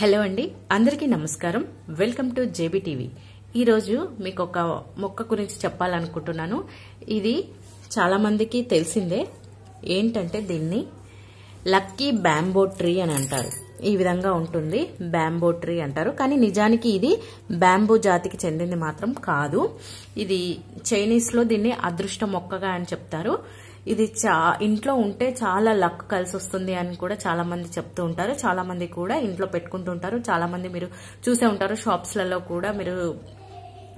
hello అండి అందరికీ నమస్కారం వెల్కమ్ టు జేబీ టీవీ ఈరోజు మీకు ఒక మొక్క గురించి చెప్పాలనుకుంటున్నాను ఇది చాలామందికి తెలిసిందే ఏంటంటే దీన్ని లక్కీ బ్యాంబో ట్రీ అని అంటారు ఈ విధంగా ఉంటుంది బ్యాంబో ట్రీ అంటారు కానీ నిజానికి ఇది బ్యాంబో జాతికి చెందింది మాత్రం కాదు ఇది చైనీస్లో దీన్ని అదృష్ట మొక్కగా అని చెప్తారు ఇది చా ఇంట్లో ఉంటే చాలా లక్ కలిసి వస్తుంది అని కూడా చాలా మంది చెప్తూ ఉంటారు చాలా మంది కూడా ఇంట్లో పెట్టుకుంటుంటారు చాలా మంది మీరు చూసే ఉంటారు షాప్స్లలో కూడా మీరు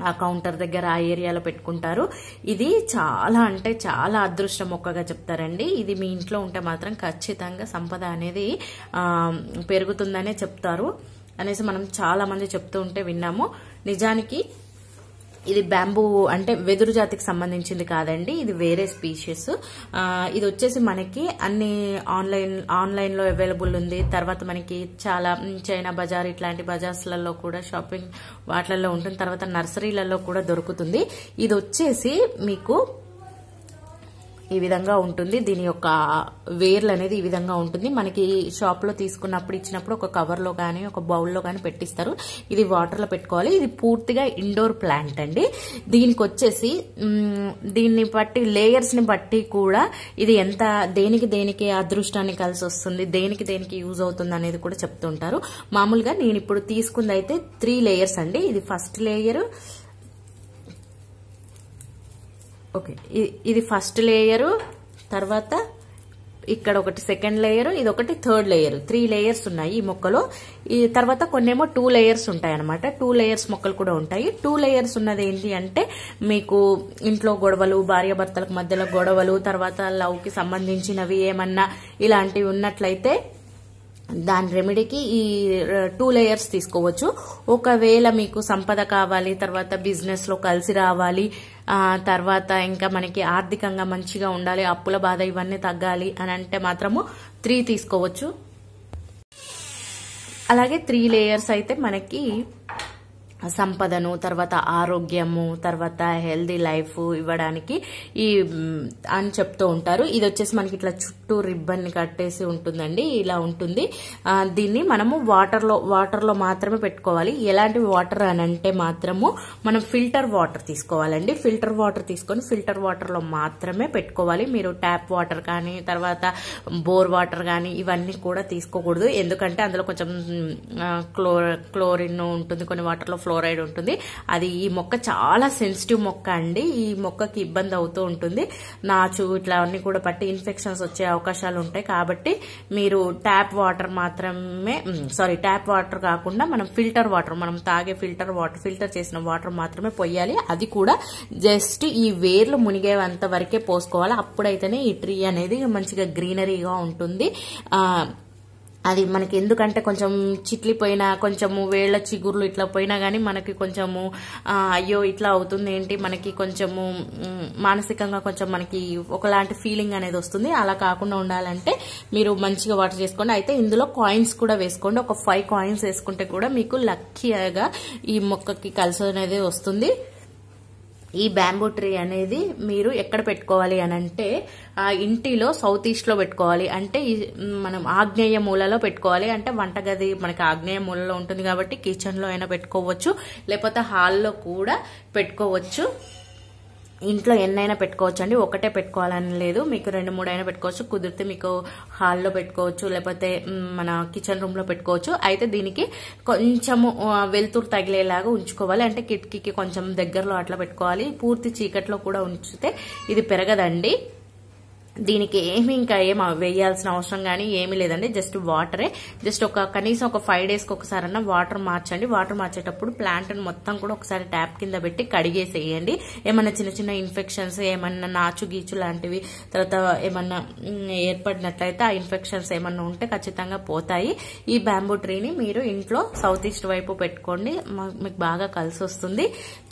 ఆ కౌంటర్ దగ్గర ఆ ఏరియాలో పెట్టుకుంటారు ఇది చాలా అంటే చాలా అదృష్టం మొక్కగా చెప్తారండి ఇది మీ ఇంట్లో ఉంటే మాత్రం ఖచ్చితంగా సంపద అనేది పెరుగుతుందనే చెప్తారు అనేసి మనం చాలా మంది చెప్తూ ఉంటే విన్నాము నిజానికి ఇది బ్యాంబూ అంటే వెదురు జాతికి సంబంధించింది కాదండి ఇది వేరే స్పీషియస్ ఇది వచ్చేసి మనకి అన్ని ఆన్లైన్ ఆన్లైన్లో అవైలబుల్ ఉంది తర్వాత మనకి చాలా చైనా బజార్ ఇట్లాంటి బజార్స్లలో కూడా షాపింగ్ వాటిలలో ఉంటుంది తర్వాత నర్సరీలలో కూడా దొరుకుతుంది ఇది వచ్చేసి మీకు ఈ విధంగా ఉంటుంది దీని యొక్క వేర్లు అనేది ఈ విధంగా ఉంటుంది మనకి షాప్లో తీసుకున్నప్పుడు ఇచ్చినప్పుడు ఒక కవర్లో కానీ ఒక బౌల్లో కానీ పెట్టిస్తారు ఇది వాటర్లో పెట్టుకోవాలి ఇది పూర్తిగా ఇండోర్ ప్లాంట్ అండి దీనికి వచ్చేసి దీన్ని బట్టి లేయర్స్ని బట్టి కూడా ఇది ఎంత దేనికి దేనికి అదృష్టాన్ని కలిసి వస్తుంది దేనికి దేనికి యూజ్ అవుతుంది అనేది కూడా చెప్తుంటారు మామూలుగా నేను ఇప్పుడు తీసుకుంది అయితే త్రీ లేయర్స్ అండి ఇది ఫస్ట్ లేయర్ ఓకే ఇది ఫస్ట్ లేయరు తర్వాత ఇక్కడ ఒకటి సెకండ్ లేయర్ ఇది ఒకటి థర్డ్ లేయర్ త్రీ లేయర్స్ ఉన్నాయి ఈ మొక్కలో ఈ తర్వాత కొన్నేమో టూ లేయర్స్ ఉంటాయి అనమాట టూ లేయర్స్ మొక్కలు కూడా ఉంటాయి టూ లేయర్స్ ఉన్నది ఏంటి అంటే మీకు ఇంట్లో గొడవలు భార్యాభర్తలకు మధ్యలో గొడవలు తర్వాత లవ్కి సంబంధించినవి ఏమన్నా ఇలాంటివి ఉన్నట్లయితే దాని రెమెడీకి ఈ టూ లేయర్స్ తీసుకోవచ్చు ఒకవేళ మీకు సంపద కావాలి తర్వాత బిజినెస్లో కలిసి రావాలి తర్వాత ఇంకా మనకి ఆర్థికంగా మంచిగా ఉండాలి అప్పుల బాధ ఇవన్నీ తగ్గాలి అని అంటే మాత్రము త్రీ తీసుకోవచ్చు అలాగే త్రీ లేయర్స్ అయితే మనకి సంపదను తర్వాత ఆరోగ్యము తర్వాత హెల్దీ లైఫ్ ఇవ్వడానికి ఈ అని చెప్తూ ఉంటారు ఇది వచ్చేసి మనకి ఇట్లా చుట్టూ రిబ్బన్ కట్టేసి ఉంటుందండి ఇలా ఉంటుంది దీన్ని మనము వాటర్లో వాటర్లో మాత్రమే పెట్టుకోవాలి ఎలాంటి వాటర్ అని అంటే మాత్రము మనం ఫిల్టర్ వాటర్ తీసుకోవాలండి ఫిల్టర్ వాటర్ తీసుకొని ఫిల్టర్ వాటర్లో మాత్రమే పెట్టుకోవాలి మీరు ట్యాప్ వాటర్ కానీ తర్వాత బోర్ వాటర్ కానీ ఇవన్నీ కూడా తీసుకోకూడదు ఎందుకంటే అందులో కొంచెం క్లో క్లోరిన్ ఉంటుంది కొన్ని వాటర్లో ఫ్లోరైడ్ ఉంటుంది అది ఈ మొక్క చాలా సెన్సిటివ్ మొక్క అండి ఈ మొక్కకి ఇబ్బంది అవుతూ ఉంటుంది నాచు ఇట్లా అన్ని కూడా పట్టి ఇన్ఫెక్షన్స్ వచ్చే అవకాశాలు ఉంటాయి కాబట్టి మీరు ట్యాప్ వాటర్ మాత్రమే సారీ ట్యాప్ వాటర్ కాకుండా మనం ఫిల్టర్ వాటర్ మనం తాగే ఫిల్టర్ వాటర్ ఫిల్టర్ చేసిన వాటర్ మాత్రమే పొయ్యాలి అది కూడా జస్ట్ ఈ వేర్లు మునిగేంత వరకే పోసుకోవాలి అప్పుడైతేనే ఈ ట్రీ అనేది మంచిగా గ్రీనరీగా ఉంటుంది అది మనకి ఎందుకంటే కొంచెం చిట్లిపోయినా కొంచెము వేళ్ళ చిగుర్లు ఇట్లా పోయినా కానీ మనకి కొంచెము అయ్యో ఇట్లా అవుతుంది ఏంటి మనకి కొంచెము మానసికంగా కొంచెం మనకి ఒకలాంటి ఫీలింగ్ అనేది వస్తుంది అలా కాకుండా ఉండాలంటే మీరు మంచిగా వాటర్ చేసుకోండి అయితే ఇందులో కాయిన్స్ కూడా వేసుకోండి ఒక ఫైవ్ కాయిన్స్ వేసుకుంటే కూడా మీకు లక్కీగా ఈ మొక్కకి కలిసి అనేది వస్తుంది ఈ బ్యాంబూ ట్రీ అనేది మీరు ఎక్కడ పెట్టుకోవాలి అని అంటే ఆ ఇంటిలో సౌత్ ఈస్ట్లో పెట్టుకోవాలి అంటే మనం ఆగ్నేయ మూలలో పెట్టుకోవాలి అంటే వంటగది మనకి ఆగ్నేయ మూలలో ఉంటుంది కాబట్టి కిచెన్లో అయినా పెట్టుకోవచ్చు లేకపోతే హాల్లో కూడా పెట్టుకోవచ్చు ఇంట్లో ఎన్నైనా పెట్టుకోవచ్చు అండి ఒకటే పెట్టుకోవాలని లేదు మీకు రెండు మూడు అయినా పెట్టుకోవచ్చు కుదిరితే మీకు హాల్లో పెట్టుకోవచ్చు లేకపోతే మన కిచెన్ రూమ్లో పెట్టుకోవచ్చు అయితే దీనికి కొంచెము వెలుతురు తగిలేలాగా ఉంచుకోవాలి అంటే కిటికీకి కొంచెం దగ్గరలో అట్లా పెట్టుకోవాలి పూర్తి చీకట్లో కూడా ఉంచితే ఇది పెరగదండి దీనికి ఏమి ఇంకా ఏం వేయాల్సిన అవసరం కానీ ఏమీ లేదండి జస్ట్ వాటరే జస్ట్ ఒక కనీసం ఒక ఫైవ్ డేస్కి అన్న వాటర్ మార్చండి వాటర్ మార్చేటప్పుడు ప్లాంట్ని మొత్తం కూడా ఒకసారి ట్యాప్ కింద పెట్టి కడిగేసేయండి ఏమన్నా చిన్న చిన్న ఇన్ఫెక్షన్స్ ఏమన్నా నాచు గీచు లాంటివి తర్వాత ఏమన్నా ఏర్పడినట్లయితే ఆ ఇన్ఫెక్షన్స్ ఏమన్నా ఉంటే ఖచ్చితంగా పోతాయి ఈ బ్యాంబూ ట్రీని మీరు ఇంట్లో సౌత్ ఈస్ట్ వైపు పెట్టుకోండి మీకు బాగా కలిసి వస్తుంది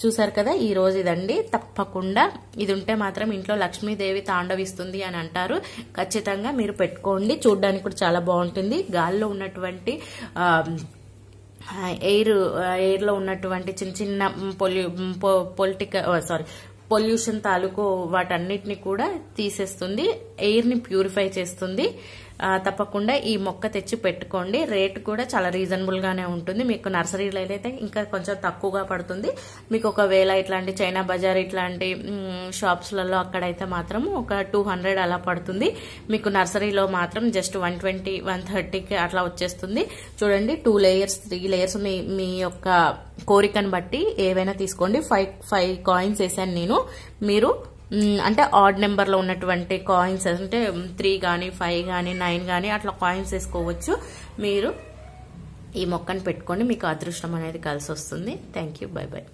చూసారు కదా ఈ రోజు ఇదండి తప్పకుండా ఇది ఉంటే మాత్రం ఇంట్లో లక్ష్మీదేవి తాండవిస్తుంది అని అంటారు ఖచ్చితంగా మీరు పెట్టుకోండి చూడ్డానికి కూడా చాలా బాగుంటుంది గాల్లో ఉన్నటువంటి ఎయిర్ ఎయిర్లో ఉన్నటువంటి చిన్న చిన్న పొల్యూ పొలిటికల్ సారీ పొల్యూషన్ తాలూకు వాటన్నిటిని కూడా తీసేస్తుంది ఎయిర్ని ప్యూరిఫై చేస్తుంది తప్పకుండా ఈ మొక్క తెచ్చి పెట్టుకోండి రేట్ కూడా చాలా రీజనబుల్గానే ఉంటుంది మీకు నర్సరీలో అయితే ఇంకా కొంచెం తక్కువగా పడుతుంది మీకు ఒకవేళ ఇట్లాంటి చైనా బజార్ ఇట్లాంటి షాప్స్లలో అక్కడైతే మాత్రం ఒక టూ హండ్రెడ్ అలా పడుతుంది మీకు నర్సరీలో మాత్రం జస్ట్ వన్ ట్వంటీ వన్ థర్టీకి అట్లా వచ్చేస్తుంది చూడండి టూ లేయర్స్ త్రీ లేయర్స్ మీ మీ యొక్క కోరికను బట్టి ఏవైనా తీసుకోండి ఫైవ్ ఫైవ్ కాయిన్స్ వేసాను నేను మీరు అంటే ఆడ్ నెంబర్లో ఉన్నటువంటి కాయిన్స్ అంటే త్రీ కానీ ఫైవ్ కానీ నైన్ కానీ అట్లా కాయిన్స్ వేసుకోవచ్చు మీరు ఈ మొక్కను పెట్టుకొని మీకు అదృష్టం అనేది కలిసి వస్తుంది థ్యాంక్ యూ బై బై